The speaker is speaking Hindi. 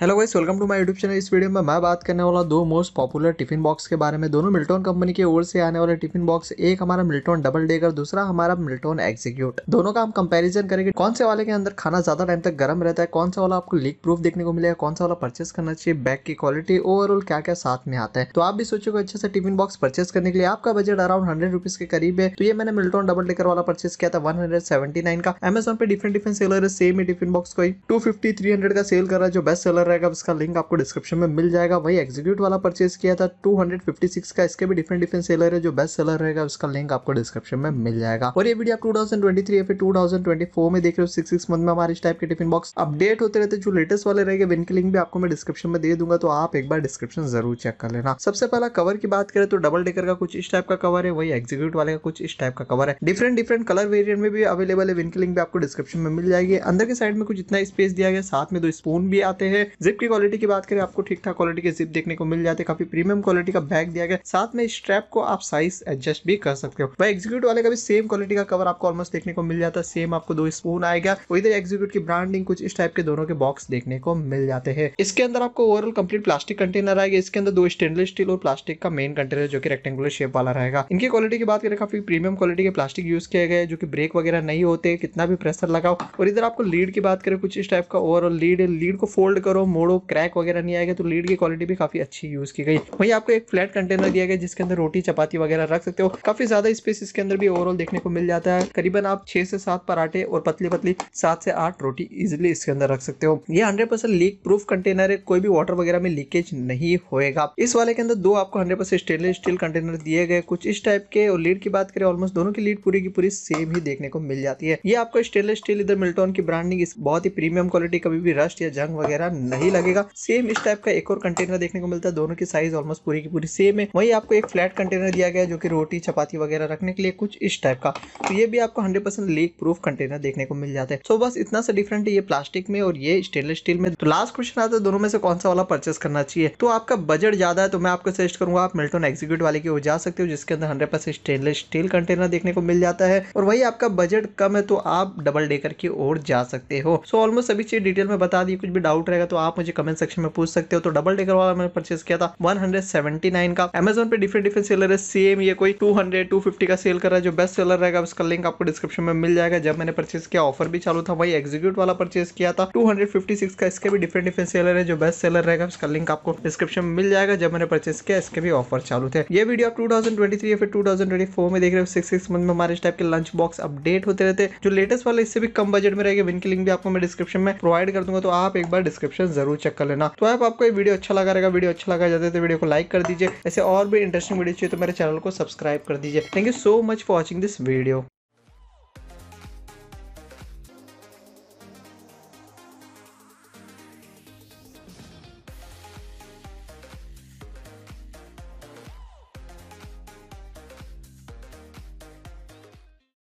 hello guys welcome to my YouTube channel इस वीडियो में मैं बात करने वाला दो मोस्ट पॉपुलर टिफिन बॉक्स के बारे में दोनों मिल्टन कंपनी की ओर से आने वाले टिफिन बॉक्स एक हमारा मिल्टोन डबल डेकर दूसरा हमारा मिल्टोन एग्जीक्यूट दोनों का हम कंपैरिजन करेंगे कौन से वाले के अंदर खाना ज्यादा टाइम तक गर्म रहता है कौन सा वाला आपको लीक प्रूफ देखने को मिलेगा कौन सा वाला परचेस करना चाहिए बैग की क्वालिटी ओवरऑल क्या क्या साथ में आता है तो आप भी सोचोगे अच्छे से टिफिन बॉक्स परचेस करने के लिए आपका बजट अराउंड हंड्रेड रुपीज के करीब है तो ये मैंने मिल्टोन डबल डेकर वाला परचेस किया था वन का अमेजोन पे डिफरेंट डिफरेंट सेलर है सेम ही टिफिन बॉक्स कोई टू फिफ्टी का सेल कर रहा है जो बेस्ट सेलर रहेगा उसका लिंक आपको डिस्क्रिप्शन में मिल जाएगा वही एग्जीक्यूट वाला परचेज किया था 256 का इसके भी डिफरेंट डिफरेंट सेलर है जो बेस्ट सेलर रहेगा उसका लिंक आपको डिस्क्रिप्शन में मिल जाएगा और ये वीडियो आप टू या फिर में देख रहे हो सिक्स सिक्स मंथ में हमारे इस टाइप के टिफिन बॉक्स अपडेट होते रहते जो लेटेस्ट वाले रहेंगे इनके लिंक भी आपको मैं डिस्क्रिप्शन में दे दूंगा तो आप एक बार डिस्क्रिप्शन जरूर चेक कर लेना सबसे पहला कवर की बात करें तो डबल डेकर का कुछ इस टाइप का कवर है वही एग्जीक्यूट वाले का कुछ इस टाइप का कवर है डिफरेंट डिफरेंट कलर वेरियंट में भी अवेलेबल है इनके लिंक भी आपको डिस्क्रिप्शन में मिल जाएगी अंदर के साइड में कुछ इतना स्पेस दिया गया साथ में दो स्पून भी आते हैं जिप की क्वालिटी की बात करें आपको ठीक ठाक क्वालिटी के जिप देखने को मिल जाते हैं काफी प्रीमियम क्वालिटी का बैग दिया गया साथ में स्ट्रैप को आप साइज एडजस्ट भी कर सकते हो भाई एग्जीक्यूट वाले का भी सेम क्वालिटी का कवर आपको ऑलमोस्ट देखने को मिल जाता है सेम आपको दो स्पून आएगा इधर एग्जीक्यूट की ब्रांडिंग कुछ इस टाइप के दोनों के बॉक्स देखने को मिल जाते हैं इसके अंदर आपको ओवरऑल कंप्लीट प्लास्टिक कंटेनर आएगा इसके अंदर दो स्टेनलेस स्टील और प्लास्टिक का मेन कंटेनर जो कि रेक्टेंगुलर शेप वाला रहेगा इनकी क्वालिटी की बात करें काफी प्रीमियम क्वालिटी के प्लास्टिक यूज किया गया है जो कि ब्रेक वगैरह नहीं होते कितना भी प्रेशर लगाओ और इधर आपको लीड की बात करें कुछ इस टाइप का ओवरऑल लीड है लीड को फोल्ड करो हो मोड़ो क्रैक वगैरह नहीं आएगा तो लीड की क्वालिटी भी काफ़ी अच्छी यूज़ की गई वही आपको एक फ्लैट कंटेनर दिया गया जिसके अंदर रोटी चपाती वगैरह रख सकते हो काफ़ी ज़्यादा स्पेस इसके अंदर भी ओवरऑल देखने को मिल जाता है करीबन आप छह से सात पराठे और पतली पतली सात से आठ रोटी इजिली इसके अंदर रख सकते हो ये hundred percent leak proof container है कोई भी वाटर वगैरह में लीकेज नहीं होगा इस वाले के अंदर दो आपको hundred percent stainless steel container दिए गए कुछ इस टाइप के और लीड की बात करें ऑलमोस्ट दोनों की लीड पूरी की पूरी सेम ही देखने को मिल जाती है ये आपको स्टेनलेस स्टील इधर मिल्टॉन की ब्रांडिंग बहुत ही प्रीमियम क्वालिटी कभी भी रस्ट या जंग वगैरह नहीं लगेगा सेम इस टाइप का एक और कंटेनर देखने को मिलता है दोनों की साइज ऑलमोस्ट पूरी की पूरी सेम है वही आपको एक फ्लैट कंटेनर दिया गया जो कि रोटी चपाती वगैरह रखने के लिए कुछ इस टाइप का तो ये भी आपको हंड्रेड लीक प्रूफ कंटेनर देखने को मिल जाता है सो बस इतना सा डिफरेंट है ये प्लास्टिक में और ये स्टेनलेस स्टील में तो लास्ट क्वेश्चन आता है दोनों में से कौन सा वाला परचेस करना चाहिए तो आपका बजट ज्यादा है तो मैं आपको सजेस्ट करूंगा आप मिल्टन एग्जीक्यूट वाले की ओर जा सकते हो जिसके अंदर hundred percent stainless steel container देखने को मिल जाता है और वही आपका बजट कम है तो आप डबल डेकर की ओर जा सकते हो सो ऑलमोस्ट सभी चीज डिटेल में बता दी कुछ भी डाउट रहेगा तो आप मुझे कमेंट सेक्शन में पूछ सकते हो तो डबल डेकर वाला मैंने परचेस किया था 179 का अमेजोन पे डिफरेंट डिफरेंट सेलर है सेम ये कोई 200 250 का सेल कर रहा है जो बेस्ट सेलर रहेगा उसका लिंक आपको डिस्क्रिप्शन में मिल जाएगा जब मैंने परचेस किया ऑफर भी चालू था वही एक्जीक्यूट वाला परचेस किया था टू का इसके भी डिफरेंट डिफरेंट सेलर है जो बेस्ट सेलर रहेगा उसका लिंक आपको डिस्क्रिप्शन में मिल जाएगा जब मैंने परचेस किया इसके भी ऑफर चालू थे ये वीडियो आप टू या फिर टू में देख रहे हो सिक्स सिक्स मंथ में हमारे टाइप के लंच बॉक्स अपडेट होते रहते जो लेटेस्ट वाले इससे भी कम बजट में रहेगा विन की लिंक भी आपको मैं डिस्क्रिप्शन में प्रोवाइड कर दूंगा तो आप एक बार डिस्क्रिप्शन ऑप्शन जरूर चेक कर लेना तो आप आपको ये वीडियो अच्छा लगा रहेगा वीडियो अच्छा लगा जाता है तो वीडियो को लाइक कर दीजिए ऐसे और भी इंटरेस्टिंग वीडियो चाहिए तो मेरे चैनल को सब्सक्राइब कर दीजिए thank you so much for watching this video